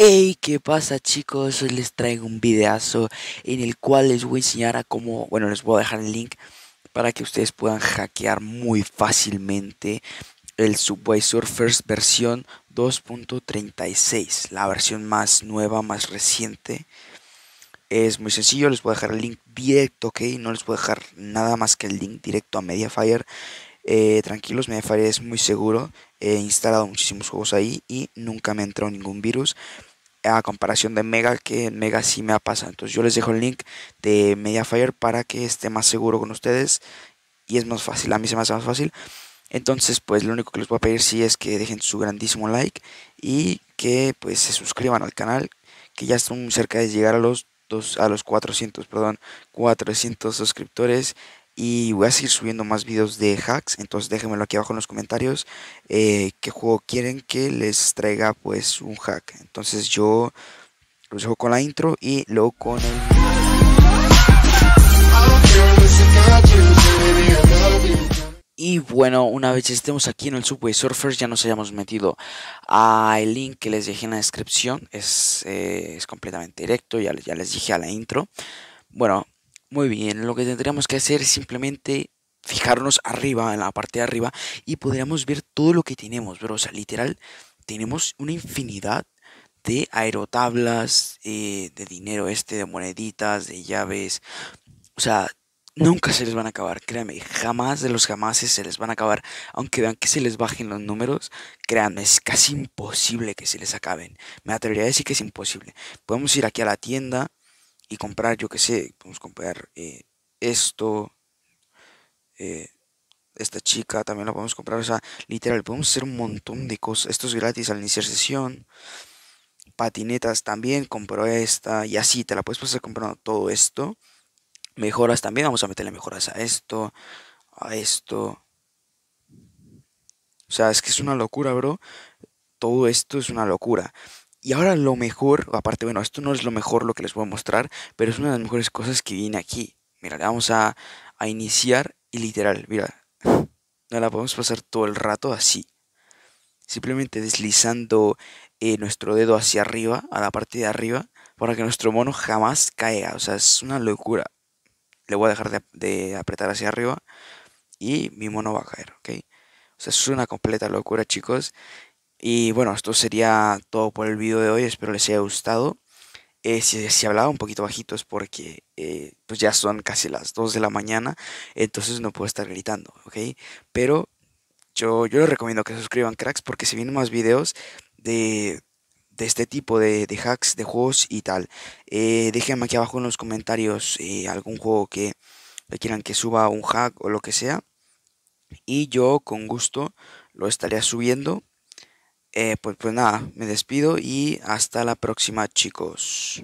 Hey, ¿qué pasa chicos? les traigo un videazo en el cual les voy a enseñar a cómo, bueno, les voy a dejar el link para que ustedes puedan hackear muy fácilmente el Subway Surfers versión 2.36, la versión más nueva, más reciente. Es muy sencillo, les voy a dejar el link directo, ¿ok? No les voy a dejar nada más que el link directo a Mediafire. Eh, tranquilos, Mediafire es muy seguro. He instalado muchísimos juegos ahí y nunca me ha entrado ningún virus a comparación de Mega, que en Mega sí me ha pasado. Entonces yo les dejo el link de Mediafire para que esté más seguro con ustedes y es más fácil, a mí se me hace más fácil. Entonces, pues lo único que les voy a pedir sí es que dejen su grandísimo like y que pues se suscriban al canal, que ya están cerca de llegar a los dos, a los 400, perdón, 400 suscriptores y voy a seguir subiendo más videos de hacks. Entonces déjenmelo aquí abajo en los comentarios. Eh, qué juego quieren que les traiga pues un hack. Entonces yo los dejo con la intro y luego con el... Y bueno, una vez estemos aquí en el Subway Surfers, ya nos hayamos metido al link que les dejé en la descripción. Eh, es, completamente directo, ya, ya les dije a la intro. Bueno, muy bien, lo que tendríamos que hacer es simplemente fijarnos arriba, en la parte de arriba, y podríamos ver todo lo que tenemos, pero, o sea, literal, tenemos una infinidad de aerotablas, eh, de dinero este, de moneditas, de llaves, o sea, nunca se les van a acabar, créanme, jamás de los jamases se les van a acabar, aunque vean que se les bajen los números, créanme, es casi imposible que se les acaben, me atrevería a decir que es imposible, podemos ir aquí a la tienda, y comprar, yo que sé, podemos comprar eh, esto, eh, esta chica también la podemos comprar, o sea, literal, podemos hacer un montón de cosas, esto es gratis al iniciar sesión, patinetas también, compro esta y así, te la puedes pasar comprando todo esto, mejoras también, vamos a meterle mejoras a esto, a esto, o sea, es que es una locura, bro, todo esto es una locura. Y ahora lo mejor, aparte, bueno, esto no es lo mejor lo que les voy a mostrar, pero es una de las mejores cosas que viene aquí. Mira, le vamos a, iniciar y literal, mira, no la podemos pasar todo el rato así. Simplemente deslizando eh, nuestro dedo hacia arriba, a la parte de arriba, para que nuestro mono jamás caiga. O sea, es una locura. Le voy a dejar de, de apretar hacia arriba y mi mono va a caer, ¿ok? O sea, es una completa locura, chicos. Y bueno, esto sería todo por el video de hoy, espero les haya gustado. Eh, si, si, hablaba un poquito bajito es porque eh, pues ya son casi las 2 de la mañana, entonces no puedo estar gritando, ¿ok? Pero yo, yo les recomiendo que se suscriban, cracks, porque si vienen más videos de, este tipo de, hacks, de juegos y tal. Eh, déjenme aquí abajo en los comentarios algún juego que quieran que suba un hack o lo que sea. Y yo con gusto lo estaría subiendo. Eh, pues, pues nada, me despido y hasta la próxima chicos.